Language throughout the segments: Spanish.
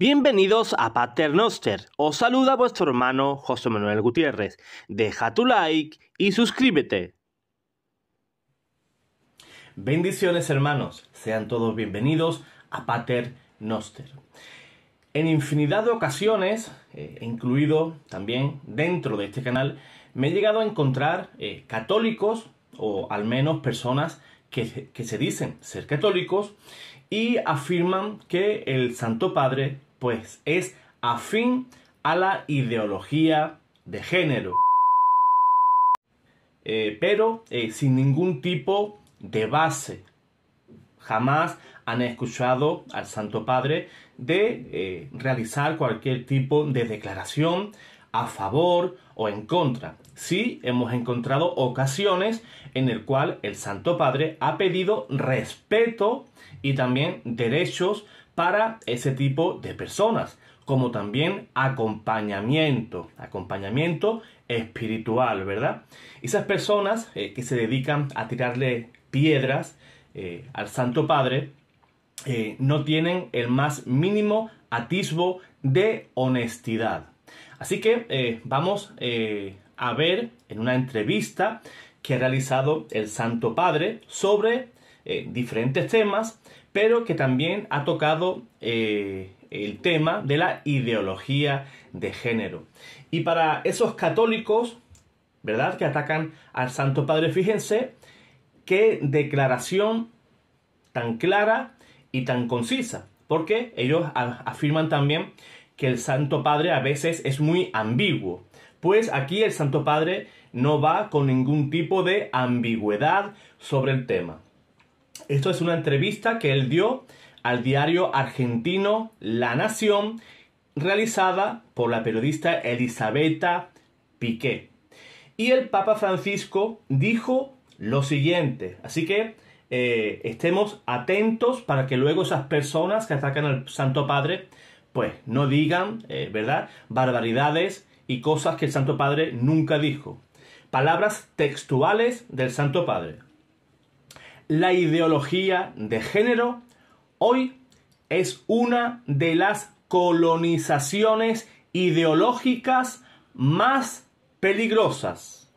Bienvenidos a Pater Noster. Os saluda vuestro hermano José Manuel Gutiérrez. Deja tu like y suscríbete. Bendiciones hermanos, sean todos bienvenidos a Pater Noster. En infinidad de ocasiones, eh, incluido también dentro de este canal, me he llegado a encontrar eh, católicos o al menos personas que, que se dicen ser católicos y afirman que el Santo Padre pues es afín a la ideología de género. Eh, pero eh, sin ningún tipo de base. Jamás han escuchado al Santo Padre de eh, realizar cualquier tipo de declaración a favor o en contra. Sí hemos encontrado ocasiones en el cual el Santo Padre ha pedido respeto y también derechos para ese tipo de personas, como también acompañamiento, acompañamiento espiritual, ¿verdad? Esas personas eh, que se dedican a tirarle piedras eh, al Santo Padre eh, no tienen el más mínimo atisbo de honestidad. Así que vamos a ver en una entrevista que ha realizado el Santo Padre sobre diferentes temas, pero que también ha tocado eh, el tema de la ideología de género. Y para esos católicos, ¿verdad?, que atacan al Santo Padre, fíjense qué declaración tan clara y tan concisa, porque ellos afirman también que el Santo Padre a veces es muy ambiguo. Pues aquí el Santo Padre no va con ningún tipo de ambigüedad sobre el tema. Esto es una entrevista que él dio al diario argentino La Nación, realizada por la periodista Elisabetta Piqué. Y el Papa Francisco dijo lo siguiente, así que eh, estemos atentos para que luego esas personas que atacan al Santo Padre, pues no digan, eh, ¿verdad?, barbaridades y cosas que el Santo Padre nunca dijo. Palabras textuales del Santo Padre la ideología de género hoy es una de las colonizaciones ideológicas más peligrosas.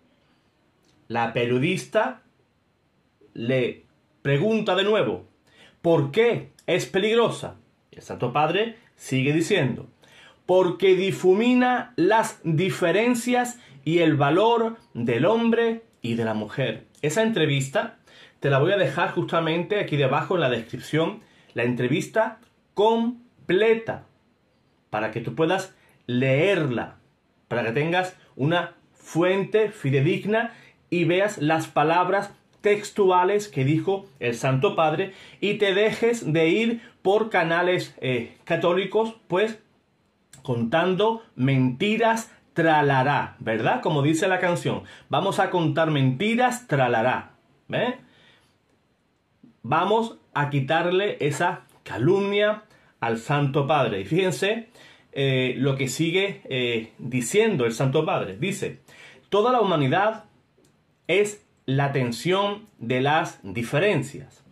La periodista le pregunta de nuevo, ¿por qué es peligrosa? El Santo Padre sigue diciendo, porque difumina las diferencias y el valor del hombre y de la mujer. Esa entrevista te la voy a dejar justamente aquí debajo en la descripción, la entrevista completa, para que tú puedas leerla, para que tengas una fuente fidedigna y veas las palabras textuales que dijo el Santo Padre y te dejes de ir por canales eh, católicos, pues contando mentiras tralará, ¿verdad? Como dice la canción, vamos a contar mentiras tralará. ¿eh? vamos a quitarle esa calumnia al Santo Padre. Y fíjense eh, lo que sigue eh, diciendo el Santo Padre. Dice, toda la humanidad es la tensión de las diferencias.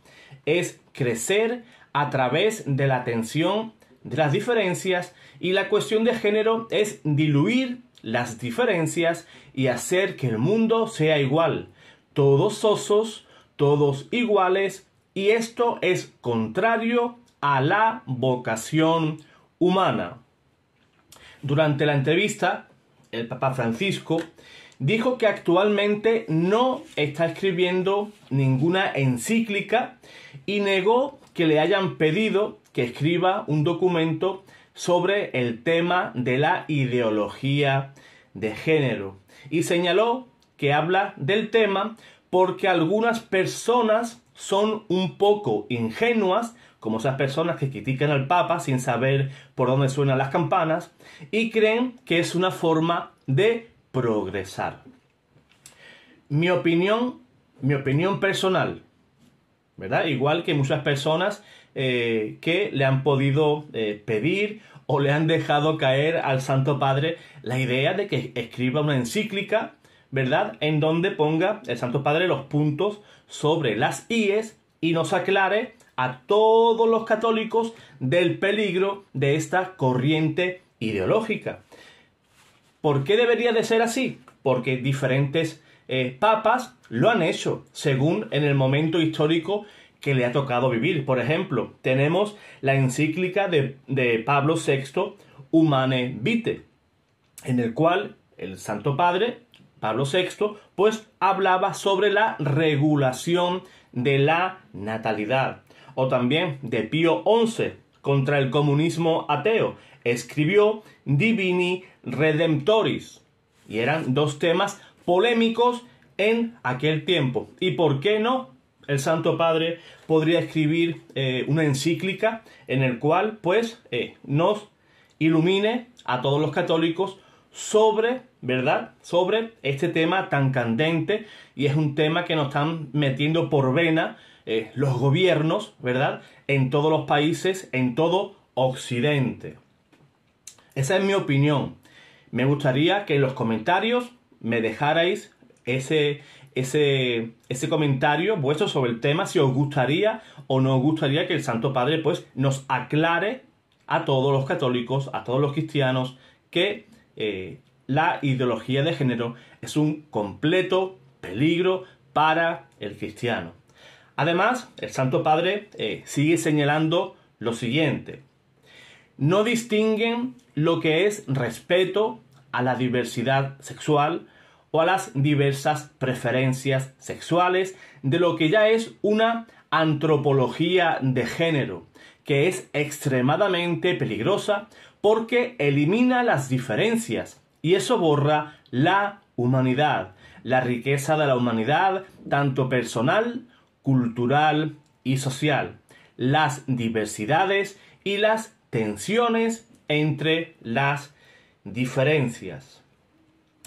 Es crecer a través de la tensión de las diferencias y la cuestión de género es diluir las diferencias y hacer que el mundo sea igual. Todos osos, todos iguales, y esto es contrario a la vocación humana. Durante la entrevista, el Papa Francisco dijo que actualmente no está escribiendo ninguna encíclica y negó que le hayan pedido que escriba un documento sobre el tema de la ideología de género y señaló que habla del tema porque algunas personas son un poco ingenuas, como esas personas que critican al Papa sin saber por dónde suenan las campanas, y creen que es una forma de progresar. Mi opinión, mi opinión personal, ¿verdad? Igual que muchas personas eh, que le han podido eh, pedir o le han dejado caer al Santo Padre la idea de que escriba una encíclica ¿verdad? En donde ponga el Santo Padre los puntos sobre las IES y nos aclare a todos los católicos del peligro de esta corriente ideológica. ¿Por qué debería de ser así? Porque diferentes eh, papas lo han hecho, según en el momento histórico que le ha tocado vivir. Por ejemplo, tenemos la encíclica de, de Pablo VI, Humane Vite, en el cual el Santo Padre Pablo VI, pues hablaba sobre la regulación de la natalidad, o también de Pío XI contra el comunismo ateo. Escribió Divini Redemptoris, y eran dos temas polémicos en aquel tiempo. ¿Y por qué no? El Santo Padre podría escribir eh, una encíclica en la cual, pues, eh, nos ilumine a todos los católicos sobre, ¿verdad? Sobre este tema tan candente y es un tema que nos están metiendo por vena eh, los gobiernos, ¿verdad? En todos los países, en todo Occidente. Esa es mi opinión. Me gustaría que en los comentarios me dejarais ese, ese, ese comentario vuestro sobre el tema, si os gustaría o no os gustaría que el Santo Padre pues, nos aclare a todos los católicos, a todos los cristianos, que eh, la ideología de género es un completo peligro para el cristiano. Además, el Santo Padre eh, sigue señalando lo siguiente. No distinguen lo que es respeto a la diversidad sexual o a las diversas preferencias sexuales de lo que ya es una antropología de género, que es extremadamente peligrosa porque elimina las diferencias y eso borra la humanidad, la riqueza de la humanidad, tanto personal, cultural y social, las diversidades y las tensiones entre las diferencias.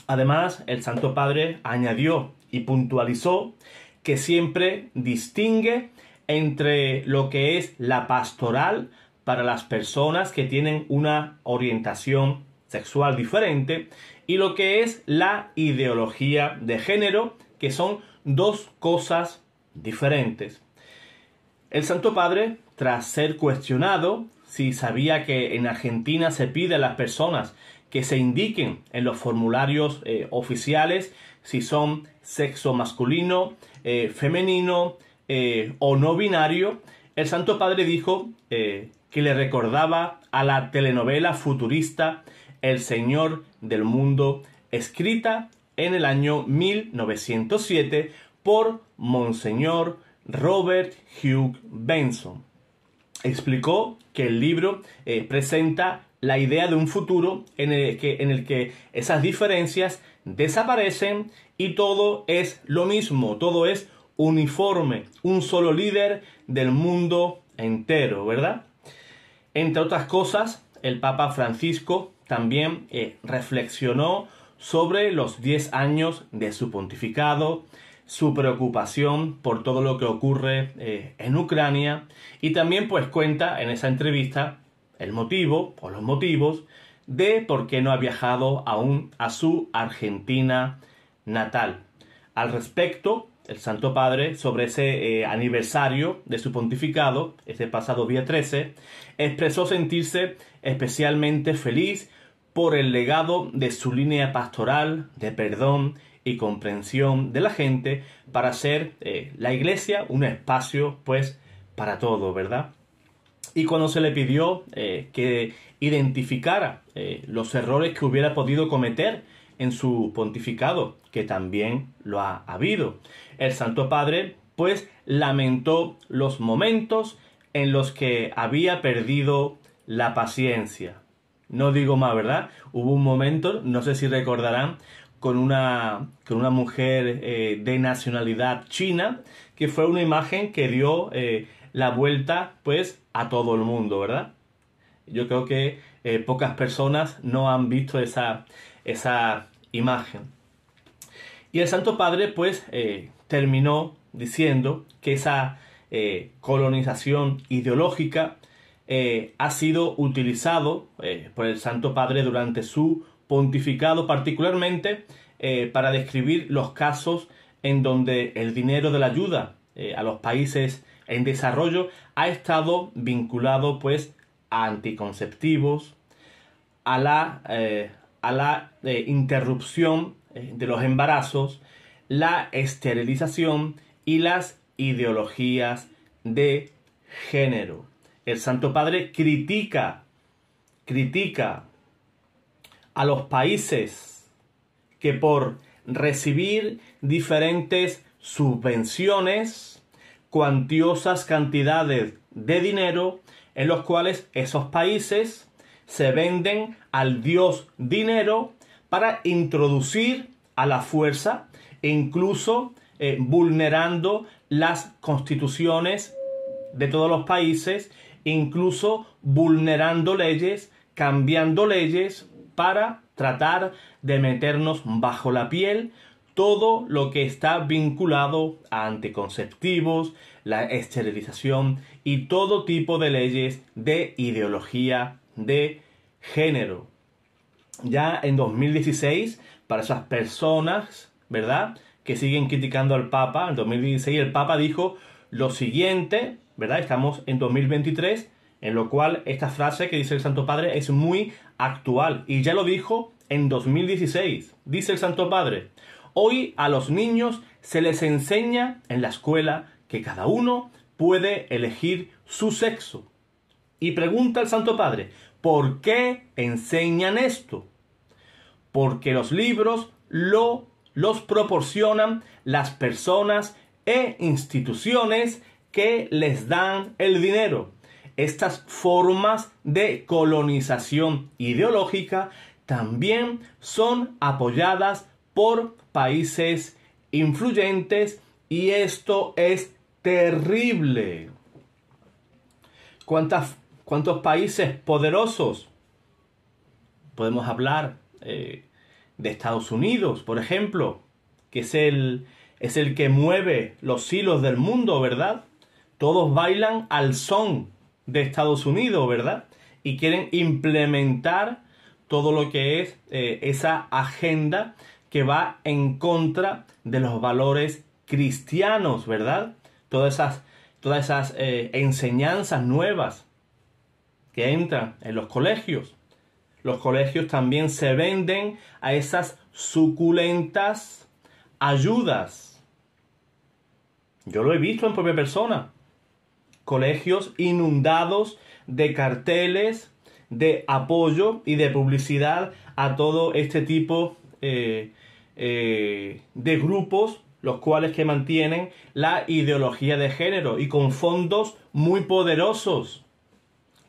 Además, el Santo Padre añadió y puntualizó que siempre distingue entre lo que es la pastoral para las personas que tienen una orientación sexual diferente y lo que es la ideología de género, que son dos cosas diferentes. El Santo Padre, tras ser cuestionado si sabía que en Argentina se pide a las personas que se indiquen en los formularios eh, oficiales si son sexo masculino, eh, femenino eh, o no binario, el Santo Padre dijo que le recordaba a la telenovela futurista El Señor del Mundo, escrita en el año 1907 por Monseñor Robert Hugh Benson. Explicó que el libro eh, presenta la idea de un futuro en el, que, en el que esas diferencias desaparecen y todo es lo mismo, todo es uniforme, un solo líder del mundo entero, ¿verdad? Entre otras cosas, el Papa Francisco también eh, reflexionó sobre los 10 años de su pontificado, su preocupación por todo lo que ocurre eh, en Ucrania y también pues cuenta en esa entrevista el motivo o los motivos de por qué no ha viajado aún a su Argentina natal. Al respecto, el Santo Padre, sobre ese eh, aniversario de su pontificado, ese pasado día 13, expresó sentirse especialmente feliz por el legado de su línea pastoral de perdón y comprensión de la gente para hacer eh, la iglesia un espacio pues para todo, ¿verdad? Y cuando se le pidió eh, que identificara los errores que hubiera podido cometer en su pontificado, que también lo ha habido. El Santo Padre, pues, lamentó los momentos en los que había perdido la paciencia. No digo más, ¿verdad? Hubo un momento, no sé si recordarán, con una, con una mujer eh, de nacionalidad china, que fue una imagen que dio eh, la vuelta, pues, a todo el mundo, ¿verdad? Yo creo que eh, pocas personas no han visto esa, esa imagen. Y el Santo Padre pues eh, terminó diciendo que esa eh, colonización ideológica eh, ha sido utilizado por el Santo Padre durante su pontificado particularmente para describir los casos en donde el dinero de la ayuda a los países en desarrollo ha estado vinculado pues a anticonceptivos, a la a la eh, interrupción eh, de los embarazos, la esterilización y las ideologías de género. El Santo Padre critica, critica a los países que por recibir diferentes subvenciones, cuantiosas cantidades de dinero, en los cuales esos países se venden al dios dinero para introducir a la fuerza e incluso eh, vulnerando las constituciones de todos los países, incluso vulnerando leyes, cambiando leyes para tratar de meternos bajo la piel todo lo que está vinculado a anticonceptivos, la esterilización y todo tipo de leyes de ideología de género. Ya en 2016, para esas personas, ¿verdad? Que siguen criticando al Papa, en 2016 el Papa dijo lo siguiente, ¿verdad? Estamos en 2023, en lo cual esta frase que dice el Santo Padre es muy actual y ya lo dijo en 2016. Dice el Santo Padre, hoy a los niños se les enseña en la escuela que cada uno puede elegir su sexo y pregunta al Santo Padre, ¿por qué enseñan esto? Porque los libros lo, los proporcionan las personas e instituciones que les dan el dinero. Estas formas de colonización ideológica también son apoyadas por países influyentes y esto es terrible. ¿Cuántas ¿Cuántos países poderosos? Podemos hablar eh, de Estados Unidos, por ejemplo, que es el, es el que mueve los hilos del mundo, ¿verdad? Todos bailan al son de Estados Unidos, ¿verdad? Y quieren implementar todo lo que es eh, esa agenda que va en contra de los valores cristianos, ¿verdad? Todas esas, todas esas eh, enseñanzas nuevas que entra en los colegios. Los colegios también se venden a esas suculentas ayudas. Yo lo he visto en propia persona. Colegios inundados de carteles, de apoyo y de publicidad a todo este tipo eh, eh, de grupos, los cuales que mantienen la ideología de género y con fondos muy poderosos.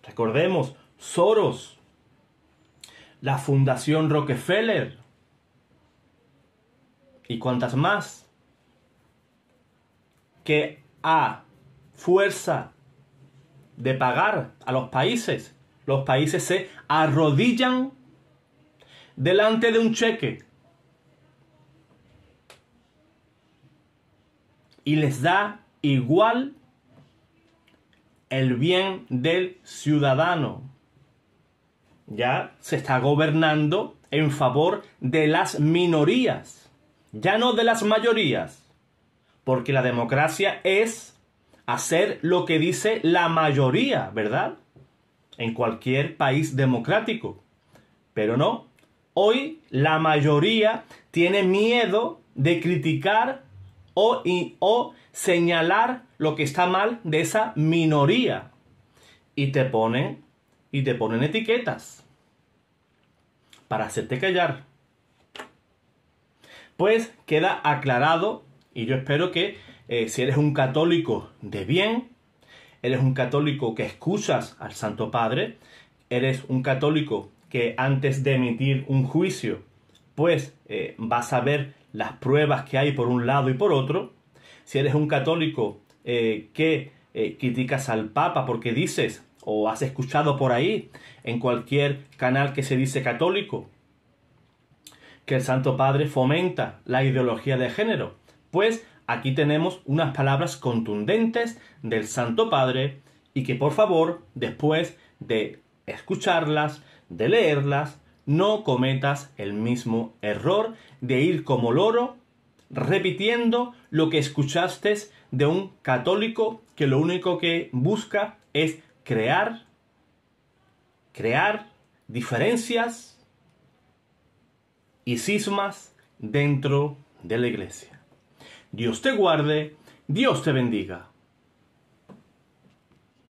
Recordemos, Soros, la Fundación Rockefeller y cuantas más, que a fuerza de pagar a los países, los países se arrodillan delante de un cheque y les da igual el bien del ciudadano. Ya se está gobernando en favor de las minorías, ya no de las mayorías, porque la democracia es hacer lo que dice la mayoría, ¿verdad? En cualquier país democrático. Pero no, hoy la mayoría tiene miedo de criticar o, o señalar lo que está mal de esa minoría. Y te ponen, y te ponen etiquetas para hacerte callar. Pues queda aclarado, y yo espero que eh, si eres un católico de bien, eres un católico que escuchas al Santo Padre, eres un católico que antes de emitir un juicio, pues eh, vas a ver las pruebas que hay por un lado y por otro, si eres un católico eh, que eh, criticas al Papa porque dices o has escuchado por ahí en cualquier canal que se dice católico que el Santo Padre fomenta la ideología de género. Pues aquí tenemos unas palabras contundentes del Santo Padre y que por favor, después de escucharlas, de leerlas, no cometas el mismo error de ir como loro repitiendo lo que escuchaste de un católico que lo único que busca es crear, crear diferencias y cismas dentro de la iglesia. Dios te guarde, Dios te bendiga.